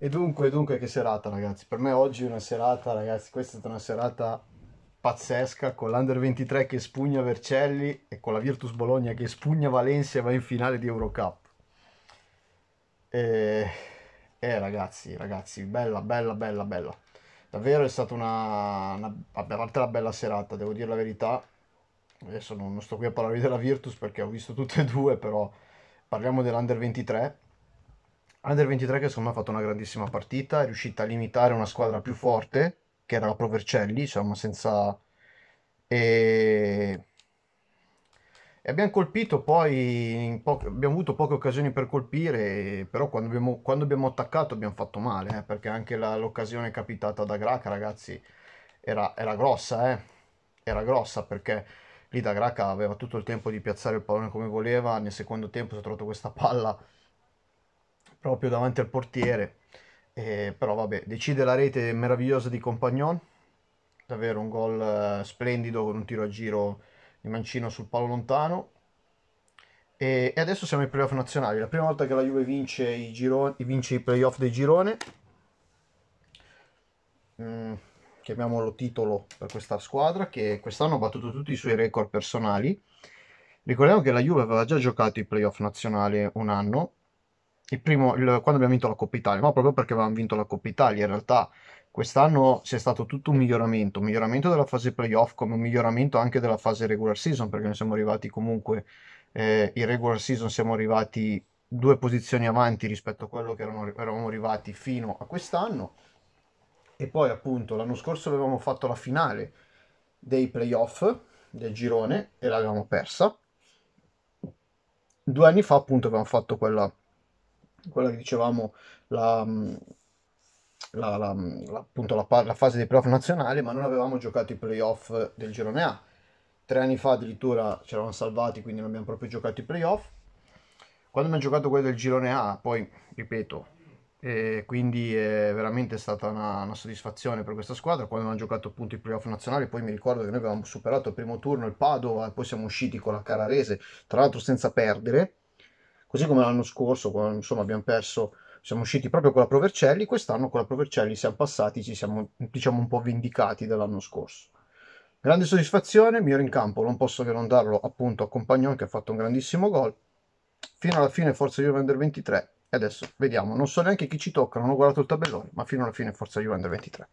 E dunque, dunque, che serata ragazzi, per me oggi è una serata, ragazzi, questa è stata una serata pazzesca con l'Under 23 che spugna Vercelli e con la Virtus Bologna che spugna Valencia e va in finale di Eurocup. E... Eh ragazzi, ragazzi, bella, bella, bella, bella. Davvero è stata una, una, un'altra bella serata, devo dire la verità. Adesso non, non sto qui a parlare della Virtus perché ho visto tutte e due, però parliamo dell'Under 23 Under 23 che secondo me ha fatto una grandissima partita, è riuscita a limitare una squadra più forte, che era la Pro Vercelli, insomma, senza... E... e abbiamo colpito poi, po- abbiamo avuto poche occasioni per colpire, però quando abbiamo, quando abbiamo attaccato abbiamo fatto male, eh, perché anche la, l'occasione capitata da Graca, ragazzi, era, era grossa, eh. era grossa perché lì da Graca aveva tutto il tempo di piazzare il pallone come voleva, nel secondo tempo si è trovato questa palla proprio davanti al portiere. Eh, però vabbè, decide la rete meravigliosa di Compagnon, davvero un gol eh, splendido con un tiro a giro di mancino sul palo lontano. E, e adesso siamo ai playoff nazionali, la prima volta che la Juve vince i, giro- vince i playoff del girone. Mm, chiamiamolo titolo per questa squadra che quest'anno ha battuto tutti i suoi record personali. Ricordiamo che la Juve aveva già giocato i playoff nazionali un anno il primo, il, quando abbiamo vinto la Coppa Italia, ma proprio perché avevamo vinto la Coppa Italia, in realtà quest'anno c'è stato tutto un miglioramento, un miglioramento della fase playoff come un miglioramento anche della fase regular season, perché noi siamo arrivati comunque eh, in regular season, siamo arrivati due posizioni avanti rispetto a quello che erano, eravamo arrivati fino a quest'anno e poi appunto l'anno scorso avevamo fatto la finale dei playoff del girone e l'avevamo persa. Due anni fa appunto abbiamo fatto quella quella che dicevamo, la, mm, la, la, mm, appunto la, fase dei playoff nazionale, ma non avevamo giocato i playoff del girone A. Tre anni fa addirittura ci eravamo salvati, quindi non abbiamo proprio giocato i playoff. Quando abbiamo giocato quello del girone A, poi ripeto, e eh, quindi è veramente stata una, una, soddisfazione per questa squadra quando hanno giocato appunto i playoff nazionali poi mi ricordo che noi avevamo superato il primo turno il Padova e poi siamo usciti con la Cararese tra l'altro senza perdere Così come l'anno scorso, quando, insomma, abbiamo perso, siamo usciti proprio con la Provercelli, quest'anno con la Provercelli siamo passati, ci siamo diciamo un po' vendicati dall'anno scorso. Grande soddisfazione, migliore in campo, non posso che non darlo appunto a Compagnon che ha fatto un grandissimo gol. Fino alla fine Forza Juventus 23 e adesso vediamo, non so neanche chi ci tocca, non ho guardato il tabellone, ma fino alla fine Forza Juventus 23.